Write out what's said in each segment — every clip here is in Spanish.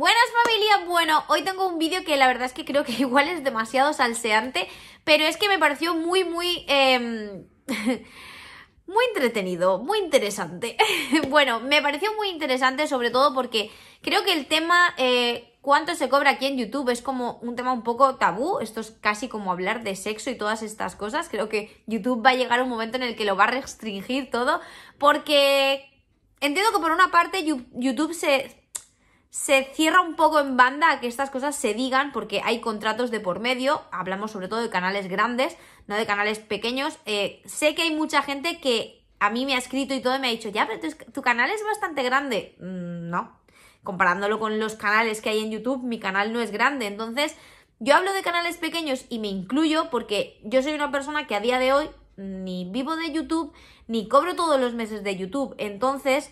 Buenas familia, bueno, hoy tengo un vídeo que la verdad es que creo que igual es demasiado salseante, pero es que me pareció muy, muy... Em, muy entretenido, muy interesante. bueno, me pareció muy interesante sobre todo porque creo que el tema eh, cuánto se cobra aquí en YouTube es como un tema un poco tabú, esto es casi como hablar de sexo y todas estas cosas, creo que YouTube va a llegar un momento en el que lo va a restringir todo porque Entiendo que por una parte YouTube se se cierra un poco en banda a que estas cosas se digan porque hay contratos de por medio, hablamos sobre todo de canales grandes, no de canales pequeños. Eh, sé que hay mucha gente que a mí me ha escrito y todo y me ha dicho, ya, pero tu, canal es bastante grande. Mm, no, comparándolo con los canales que hay en YouTube, mi canal no es grande. Entonces, yo hablo de canales pequeños y me incluyo porque yo soy una persona que a día de hoy ni vivo de YouTube, ni cobro todos los meses de YouTube. Entonces,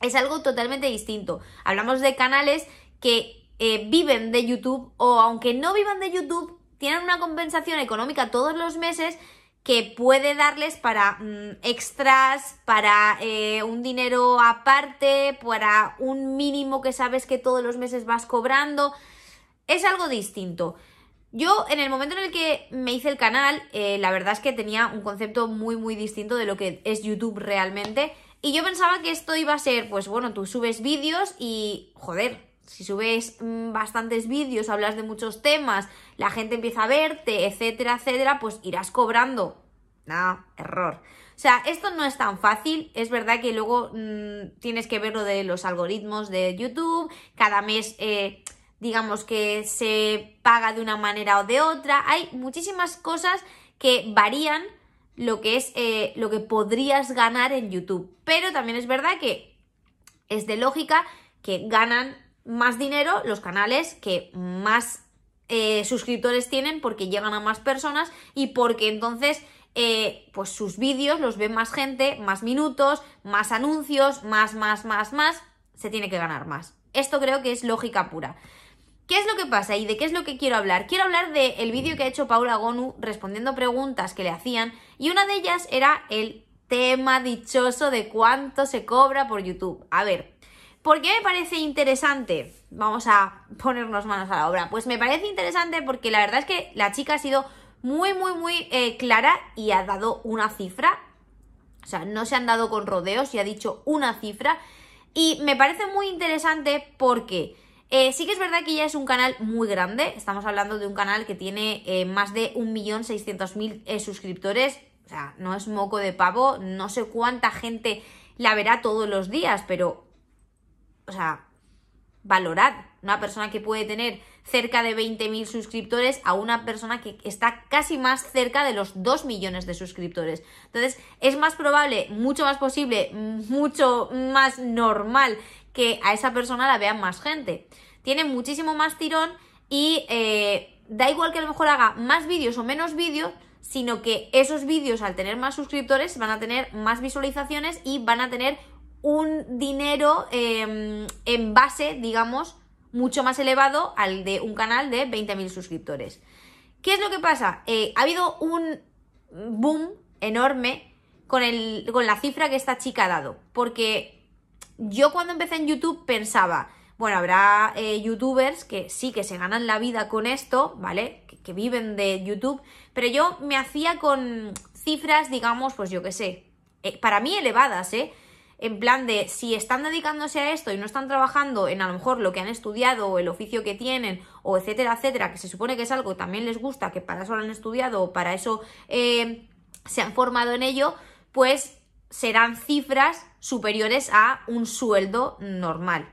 es algo totalmente distinto. Hablamos de canales que eh, viven de YouTube o aunque no vivan de YouTube, tienen una compensación económica todos los meses que puede darles para mm, extras, para eh, un dinero aparte, para un mínimo que sabes que todos los meses vas cobrando. Es algo distinto. Yo en el momento en el que me hice el canal, eh, la verdad es que tenía un concepto muy muy distinto de lo que es YouTube realmente. Y yo pensaba que esto iba a ser, pues bueno, tú subes vídeos y, joder, si subes mm, bastantes vídeos, hablas de muchos temas, la gente empieza a verte, etcétera, etcétera, pues irás cobrando. No, error. O sea, esto no es tan fácil. Es verdad que luego mm, tienes que ver lo de los algoritmos de YouTube. Cada mes, eh, digamos que se paga de una manera o de otra. Hay muchísimas cosas que varían lo que es eh, lo que podrías ganar en YouTube. Pero también es verdad que es de lógica que ganan más dinero los canales que más eh, suscriptores tienen porque llegan a más personas y porque entonces eh, pues sus vídeos los ve más gente, más minutos, más anuncios, más, más, más, más, se tiene que ganar más. Esto creo que es lógica pura. ¿Qué es lo que pasa y de qué es lo que quiero hablar? Quiero hablar del vídeo que ha hecho Paula Gonu respondiendo preguntas que le hacían y una de ellas era el tema dichoso de cuánto se cobra por YouTube. A ver, ¿por qué me parece interesante? Vamos a ponernos manos a la obra. Pues me parece interesante porque la verdad es que la chica ha sido muy, muy, muy eh, clara y ha dado una cifra. O sea, no se han dado con rodeos y ha dicho una cifra. Y me parece muy interesante porque eh, sí que es verdad que ya es un canal muy grande, estamos hablando de un canal que tiene eh, más de 1.600.000 eh, suscriptores, o sea, no es moco de pavo, no sé cuánta gente la verá todos los días, pero, o sea, valorad una persona que puede tener cerca de 20.000 suscriptores a una persona que está casi más cerca de los 2 millones de suscriptores. Entonces, es más probable, mucho más posible, mucho más normal que a esa persona la vean más gente. Tiene muchísimo más tirón y eh, da igual que a lo mejor haga más vídeos o menos vídeos, sino que esos vídeos al tener más suscriptores van a tener más visualizaciones y van a tener un dinero em, en base, digamos, mucho más elevado al de un canal de 20.000 suscriptores. ¿Qué es lo que pasa? Eh, ha habido un boom enorme con, el, con la cifra que esta chica ha dado, porque yo cuando empecé en YouTube pensaba, bueno, habrá eh, youtubers que sí que se ganan la vida con esto, ¿vale? Que, viven de YouTube, pero yo me hacía con cifras, digamos, pues yo qué sé, eh, para mí elevadas, ¿eh? en plan de si están dedicándose a esto y no están trabajando en a lo mejor lo que han estudiado o el oficio que tienen o etcétera, etcétera, que se supone que es algo que también les gusta, que para eso lo han estudiado o para eso eh, se han formado en ello, pues serán cifras superiores a un sueldo normal.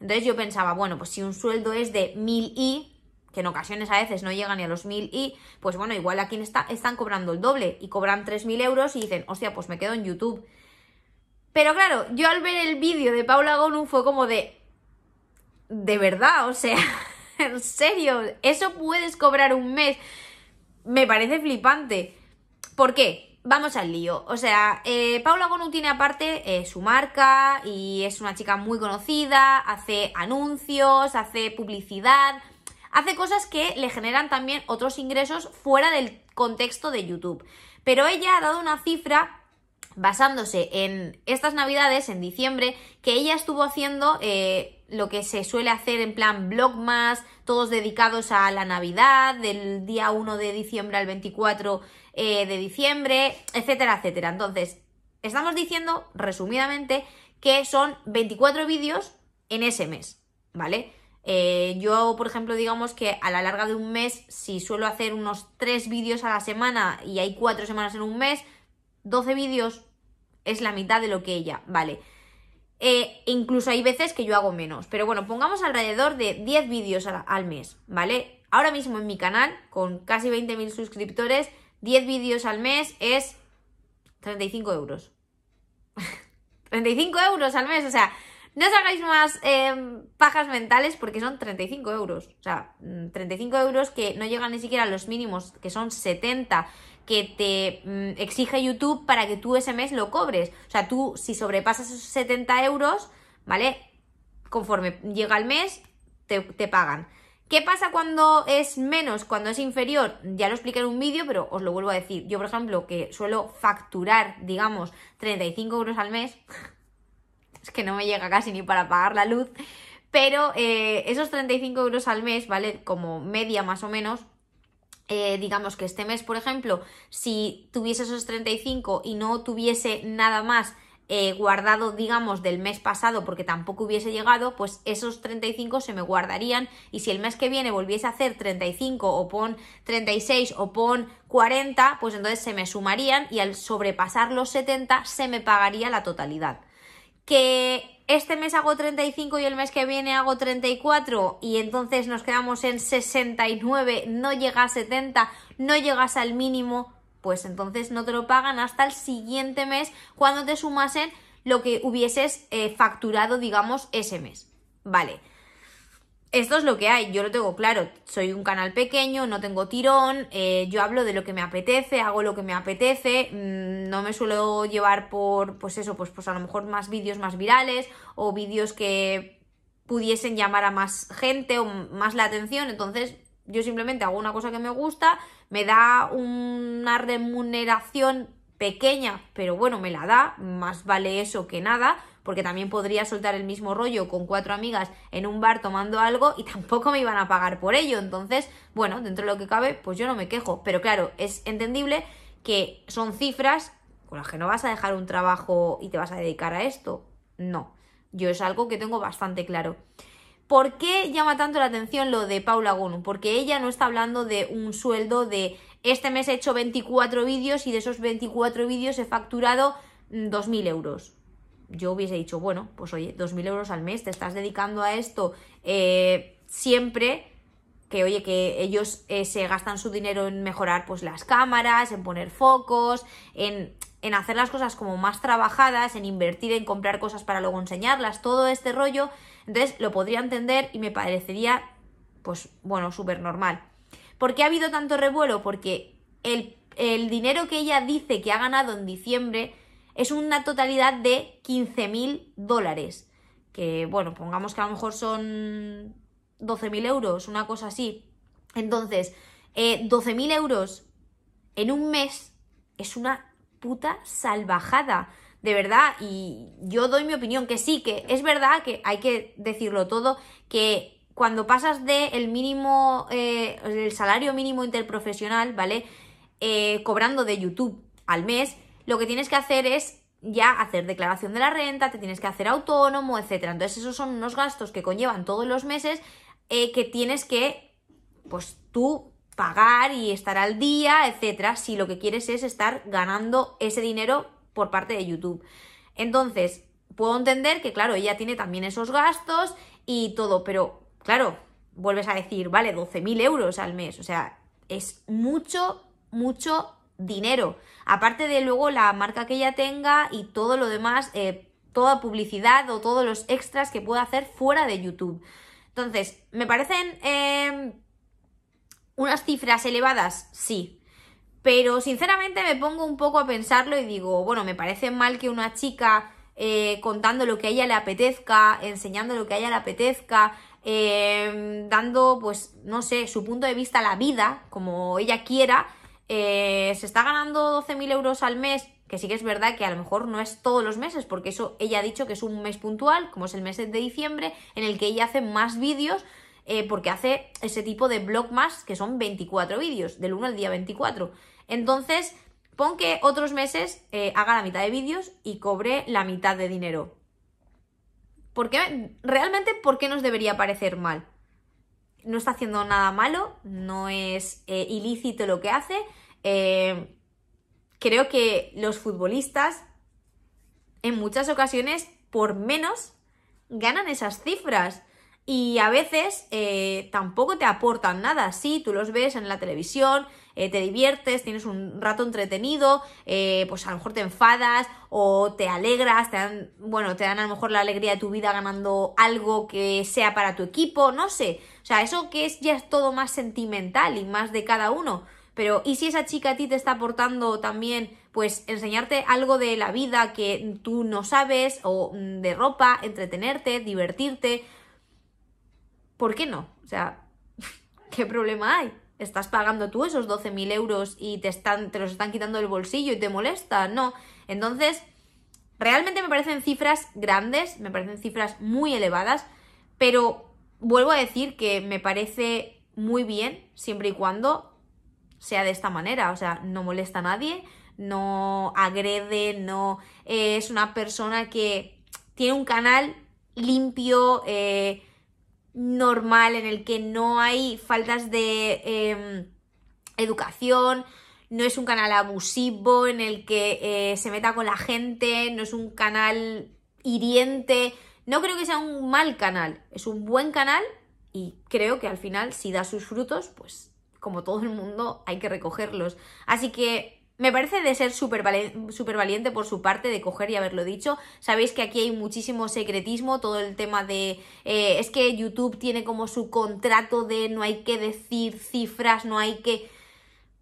Entonces yo pensaba, bueno, pues si un sueldo es de 1000 y, que en ocasiones a veces no llegan ni a los 1000 y, pues bueno, igual aquí está, están cobrando el doble y cobran 3000 euros y dicen, hostia, pues me quedo en YouTube. Pero claro, yo al ver el vídeo de Paula Gonu fue como de... De verdad, o sea, en serio, eso puedes cobrar un mes. Me parece flipante. ¿Por qué? Vamos al lío. O sea, eh, Paula Gonu tiene aparte eh, su marca y es una chica muy conocida, hace anuncios, hace publicidad, hace cosas que le generan también otros ingresos fuera del contexto de YouTube. Pero ella ha dado una cifra basándose en estas navidades, en diciembre, que ella estuvo haciendo eh, lo que se suele hacer en plan más todos dedicados a la Navidad, del día 1 de diciembre al 24 eh, de diciembre, etcétera, etcétera. Entonces, estamos diciendo, resumidamente, que son 24 vídeos en ese mes, ¿vale? Eh, yo, por ejemplo, digamos que a la larga de un mes, si suelo hacer unos 3 vídeos a la semana y hay 4 semanas en un mes, 12 vídeos es la mitad de lo que ella, vale. Eh, incluso hay veces que yo hago menos, pero bueno, pongamos alrededor de 10 vídeos al, mes, ¿vale? Ahora mismo en mi canal, con casi 20.000 suscriptores, 10 vídeos al mes es 35 euros. 35 euros al mes, o sea, no os hagáis más eh, pajas mentales porque son 35 euros. O sea, 35 mm, euros que no llegan ni siquiera a los mínimos, que son 70 que te mm, exige YouTube para que tú ese mes lo cobres. O sea, tú si sobrepasas esos 70 euros, ¿vale? Conforme llega el mes, te, te pagan. ¿Qué pasa cuando es menos, cuando es inferior? Ya lo expliqué en un vídeo, pero os lo vuelvo a decir. Yo, por ejemplo, que suelo facturar, digamos, 35 euros al mes, es que no me llega casi ni para pagar la luz, pero eh, esos 35 euros al mes, ¿vale? Como media más o menos, eh, digamos que este mes, por ejemplo, si tuviese esos 35 y no tuviese nada más eh, guardado, digamos, del mes pasado porque tampoco hubiese llegado, pues esos 35 se me guardarían y si el mes que viene volviese a hacer 35 o pon 36 o pon 40, pues entonces se me sumarían y al sobrepasar los 70 se me pagaría la totalidad que este mes hago 35 y el mes que viene hago 34 y entonces nos quedamos en 69, no llegas a 70, no llegas al mínimo, pues entonces no te lo pagan hasta el siguiente mes cuando te sumasen lo que hubieses eh, facturado, digamos, ese mes. Vale esto es lo que hay, yo lo tengo claro, soy un canal pequeño, no tengo tirón, eh, yo hablo de lo que me apetece, hago lo que me apetece, mm, no me suelo llevar por, pues eso, pues, pues a lo mejor más vídeos más virales o vídeos que pudiesen llamar a más gente o más la atención, entonces yo simplemente hago una cosa que me gusta, me da una remuneración pequeña, pero bueno, me la da, más vale eso que nada, porque también podría soltar el mismo rollo con cuatro amigas en un bar tomando algo y tampoco me iban a pagar por ello. Entonces, bueno, dentro de lo que cabe, pues yo no me quejo. Pero claro, es entendible que son cifras con las que no vas a dejar un trabajo y te vas a dedicar a esto. No, yo es algo que tengo bastante claro. ¿Por qué llama tanto la atención lo de Paula Gono? Porque ella no está hablando de un sueldo de este mes he hecho 24 vídeos y de esos 24 vídeos he facturado 2.000 mm, euros yo hubiese dicho, bueno, pues oye, 2.000 euros al mes, te estás dedicando a esto eh, siempre, que oye, que ellos eh, se gastan su dinero en mejorar pues las cámaras, en poner focos, en, en hacer las cosas como más trabajadas, en invertir, en comprar cosas para luego enseñarlas, todo este rollo, entonces lo podría entender y me parecería, pues bueno, súper normal. ¿Por qué ha habido tanto revuelo? Porque el, el dinero que ella dice que ha ganado en diciembre es una totalidad de 15.000 dólares. Que bueno, pongamos que a lo mejor son 12.000 euros, una cosa así. Entonces, 12.000 eh, euros en un mes es una puta salvajada. De verdad, y yo doy mi opinión, que sí, que es verdad que hay que decirlo todo, que cuando pasas del mínimo, eh, el salario mínimo interprofesional, ¿vale? Eh, cobrando de YouTube al mes, lo que tienes que hacer es ya hacer declaración de la renta, te tienes que hacer autónomo, etcétera. Entonces, esos son unos gastos que conllevan todos los meses eh, que tienes que, pues tú pagar y estar al día, etcétera, si lo que quieres es estar ganando ese dinero por parte de YouTube. Entonces, puedo entender que, claro, ella tiene también esos gastos y todo, pero, claro, vuelves a decir, vale, 12.000 euros al mes, o sea, es mucho, mucho dinero. Aparte de luego la marca que ella tenga y todo lo demás, eh, toda publicidad o todos los extras que pueda hacer fuera de YouTube. Entonces, ¿me parecen em, unas cifras elevadas? Sí. Pero sinceramente me pongo un poco a pensarlo y digo, bueno, me parece mal que una chica eh, contando lo que a ella le apetezca, enseñando lo que a ella le apetezca, em, dando, pues, no sé, su punto de vista a la vida, como ella quiera, eh, se está ganando 12.000 euros al mes, que sí que es verdad que a lo mejor no es todos los meses, porque eso ella ha dicho que es un mes puntual, como es el mes de diciembre, en el que ella hace más vídeos, eh, porque hace ese tipo de blog más, que son 24 vídeos, del 1 al día 24. Entonces, pon que otros meses eh, haga la mitad de vídeos y cobre la mitad de dinero. Porque realmente, ¿por qué nos debería parecer mal? no está haciendo nada malo, no es eh, ilícito lo que hace. Eh, creo que los futbolistas en muchas ocasiones por menos ganan esas cifras y a veces eh, tampoco te aportan nada. Sí, tú los ves en la televisión, eh, te diviertes, tienes un rato entretenido, eh, pues a lo mejor te enfadas o te alegras, te dan, bueno, te dan a lo mejor la alegría de tu vida ganando algo que sea para tu equipo, no sé. O sea, eso que es ya es todo más sentimental y más de cada uno. Pero, ¿y si esa chica a ti te está aportando también, pues, enseñarte algo de la vida que tú no sabes, o mm, de ropa, entretenerte, divertirte? ¿Por qué no? O sea, ¿qué problema hay? estás pagando tú esos 12.000 euros y te, están, te los están quitando del bolsillo y te molesta, no. Entonces, realmente me parecen cifras grandes, me parecen cifras muy elevadas, pero vuelvo a decir que me parece muy bien siempre y cuando sea de esta manera, o sea, no molesta a nadie, no agrede, no eh, es una persona que tiene un canal limpio, eh, normal en el que no hay faltas de em, educación, no es un canal abusivo en el que eh, se meta con la gente, no es un canal hiriente. No creo que sea un mal canal, es un buen canal y creo que al final si da sus frutos, pues como todo el mundo hay que recogerlos. Así que me parece de ser súper valiente por su parte de coger y haberlo dicho. Sabéis que aquí hay muchísimo secretismo, todo el tema de... Eh, es que YouTube tiene como su contrato de no hay que decir cifras, no hay que...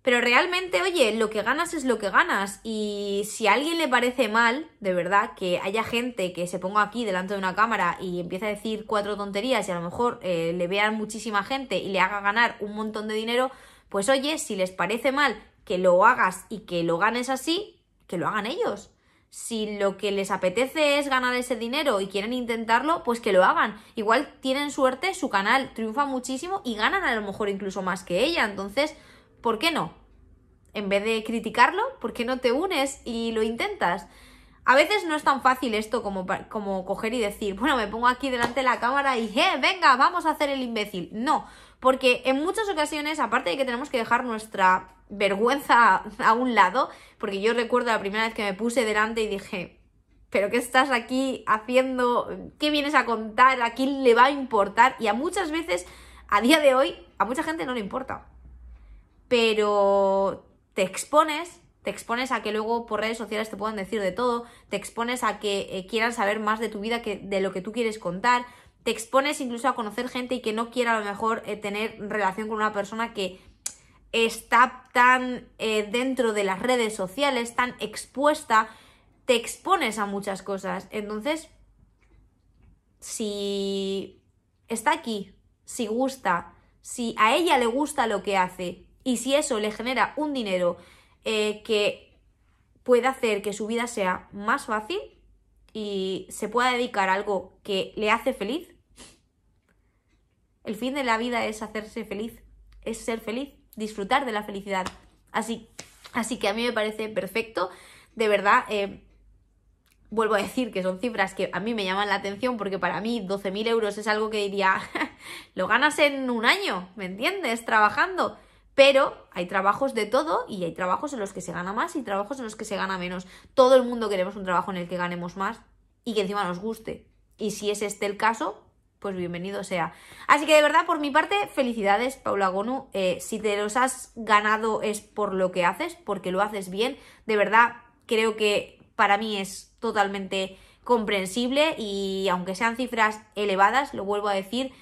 Pero realmente, oye, lo que ganas es lo que ganas. Y si a alguien le parece mal, de verdad, que haya gente que se ponga aquí delante de una cámara y empiece a decir cuatro tonterías y a lo mejor eh, le vean muchísima gente y le haga ganar un montón de dinero, pues oye, si les parece mal que lo hagas y que lo ganes así, que lo hagan ellos. Si lo que les apetece es ganar ese dinero y quieren intentarlo, pues que lo hagan. Igual tienen suerte, su canal triunfa muchísimo y ganan a lo mejor incluso más que ella. Entonces, ¿por qué no? En vez de criticarlo, ¿por qué no te unes y lo intentas? A veces no es tan fácil esto como, como coger y decir, bueno, me pongo aquí delante de la cámara y, eh, venga, vamos a hacer el imbécil. No, porque en muchas ocasiones, aparte de que tenemos que dejar nuestra vergüenza a un lado, porque yo recuerdo la primera vez que me puse delante y dije, pero ¿qué estás aquí haciendo? ¿Qué vienes a contar? ¿A quién le va a importar? Y a muchas veces, a día de hoy, a mucha gente no le importa. Pero te expones, te expones a que luego por redes sociales te puedan decir de todo, te expones a que eh, quieran saber más de tu vida que de lo que tú quieres contar te expones incluso a conocer gente y que no quiera a lo mejor eh, tener relación con una persona que está tan eh, dentro de las redes sociales, tan expuesta, te expones a muchas cosas. Entonces, si está aquí, si gusta, si a ella le gusta lo que hace y si eso le genera un dinero eh, que pueda hacer que su vida sea más fácil y se pueda dedicar a algo que le hace feliz, el fin de la vida es hacerse feliz, es ser feliz, disfrutar de la felicidad. Así, así que a mí me parece perfecto, de verdad. Eh, vuelvo a decir que son cifras que a mí me llaman la atención porque para mí 12.000 euros es algo que diría, lo ganas en un año, ¿me entiendes? Trabajando. Pero hay trabajos de todo y hay trabajos en los que se gana más y trabajos en los que se gana menos. Todo el mundo queremos un trabajo en el que ganemos más y que encima nos guste. Y si es este el caso, pues bienvenido sea. Así que de verdad, por mi parte, felicidades, Paula Gonu. Eh, si te los has ganado es por lo que haces, porque lo haces bien. De verdad, creo que para mí es totalmente comprensible y aunque sean cifras elevadas, lo vuelvo a decir,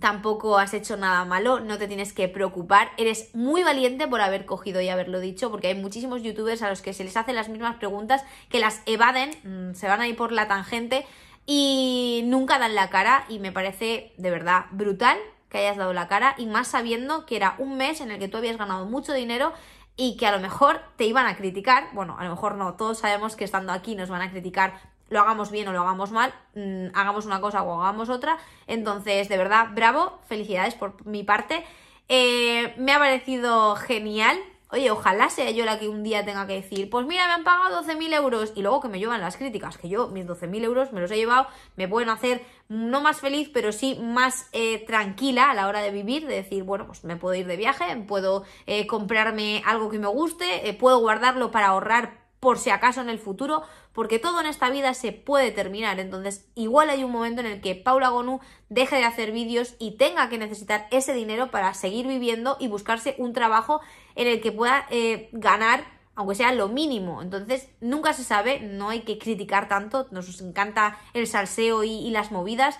tampoco has hecho nada malo, no te tienes que preocupar, eres muy valiente por haber cogido y haberlo dicho, porque hay muchísimos youtubers a los que se les hacen las mismas preguntas, que las evaden, mm, se van ahí por la tangente, y nunca dan la cara y me parece de verdad brutal que hayas dado la cara y más sabiendo que era un mes en el que tú habías ganado mucho dinero y que a lo mejor te iban a criticar, bueno, a lo mejor no, todos sabemos que estando aquí nos van a criticar, lo hagamos bien o lo hagamos mal, mm, hagamos una cosa o hagamos otra, entonces de verdad, bravo, felicidades por mi parte, eh, me ha parecido genial Oye, ojalá sea yo la que un día tenga que decir, pues mira, me han pagado 12.000 euros y luego que me llevan las críticas, que yo mis 12.000 euros me los he llevado, me pueden hacer no más feliz, pero sí más eh, tranquila a la hora de vivir, de decir, bueno, pues me puedo ir de viaje, puedo eh, comprarme algo que me guste, eh, puedo guardarlo para ahorrar por si acaso en el futuro, porque todo en esta vida se puede terminar. Entonces, igual hay un momento en el que Paula Gonu deje de hacer vídeos y tenga que necesitar ese dinero para seguir viviendo y buscarse un trabajo en el que pueda eh, ganar, aunque sea lo mínimo. Entonces, nunca se sabe, no hay que criticar tanto, nos encanta el salseo y, las movidas.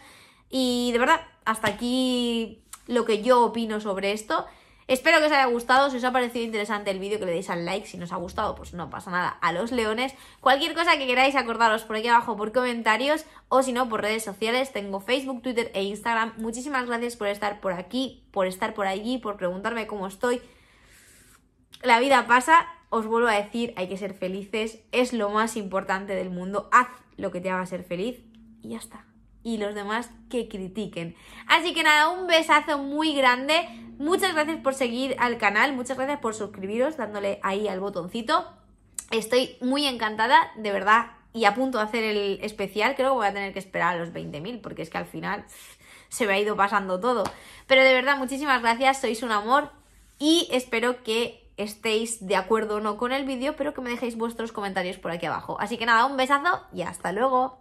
Y de verdad, hasta aquí lo que yo opino sobre esto. Espero que os haya gustado, si os ha parecido interesante el vídeo que le deis al like, si nos ha gustado pues no pasa nada a los leones. Cualquier cosa que queráis acordaros por aquí abajo por comentarios o si no por redes sociales, tengo Facebook, Twitter e Instagram. Muchísimas gracias por estar por aquí, por estar por allí, por preguntarme cómo estoy. La vida pasa, os vuelvo a decir, hay que ser felices, es lo más importante del mundo, haz lo que te haga ser feliz y ya está. Y los demás que critiquen. Así que nada, un besazo muy grande. Muchas gracias por seguir al canal, muchas gracias por suscribiros dándole ahí al botoncito. Estoy muy encantada, de verdad, y a punto de hacer el especial. Creo que voy a tener que esperar a los 20.000 porque es que al final se me ha ido pasando todo. Pero de verdad, muchísimas gracias, sois un amor y espero que estéis de acuerdo o no con el vídeo, pero que me dejéis vuestros comentarios por aquí abajo. Así que nada, un besazo y hasta luego.